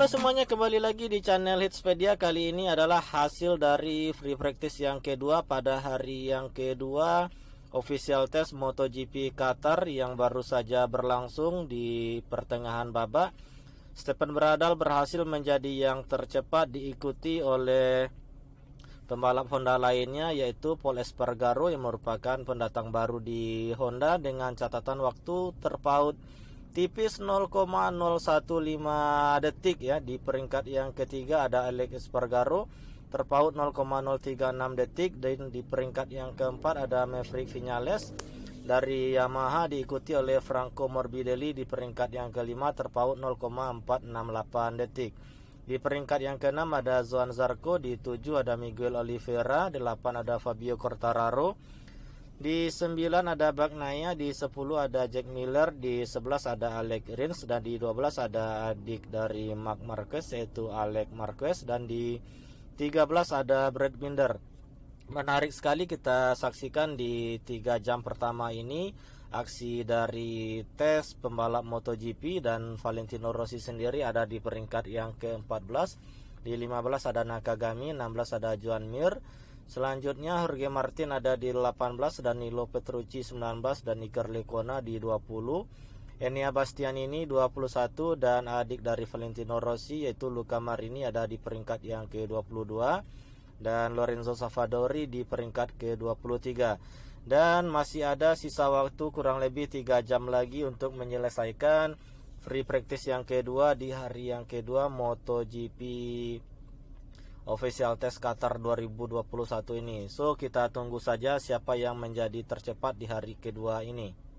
Halo semuanya, kembali lagi di channel Hitspedia. Kali ini adalah hasil dari free practice yang kedua pada hari yang kedua official test MotoGP Qatar yang baru saja berlangsung di pertengahan babak. Stephen Bradal berhasil menjadi yang tercepat diikuti oleh pembalap Honda lainnya yaitu Paul Espargaro yang merupakan pendatang baru di Honda dengan catatan waktu terpaut tipis 0,015 detik ya di peringkat yang ketiga ada Alex Espargaro terpaut 0,036 detik dan di peringkat yang keempat ada Maverick Vinales dari Yamaha diikuti oleh Franco Morbidelli di peringkat yang kelima terpaut 0,468 detik di peringkat yang keenam ada Zoan Zarco di tujuh ada Miguel Oliveira delapan ada Fabio Cortararo di 9 ada Bagnaya, di 10 ada Jack Miller, di 11 ada Alec Rins dan di 12 ada adik dari Mark Marquez yaitu Alec Marquez dan di 13 ada Brad Binder. Menarik sekali kita saksikan di 3 jam pertama ini aksi dari tes pembalap MotoGP dan Valentino Rossi sendiri ada di peringkat yang ke-14. Di 15 ada Nakagami, 16 ada Juan Mir, Selanjutnya Jorge Martin ada di 18, dan Danilo Petrucci 19 dan Iker Lekona di 20. Enia ini 21 dan adik dari Valentino Rossi yaitu Luca Marini ada di peringkat yang ke-22 dan Lorenzo Savadori di peringkat ke-23. Dan masih ada sisa waktu kurang lebih 3 jam lagi untuk menyelesaikan free practice yang kedua di hari yang kedua MotoGP official test Qatar 2021 ini. So kita tunggu saja siapa yang menjadi tercepat di hari kedua ini.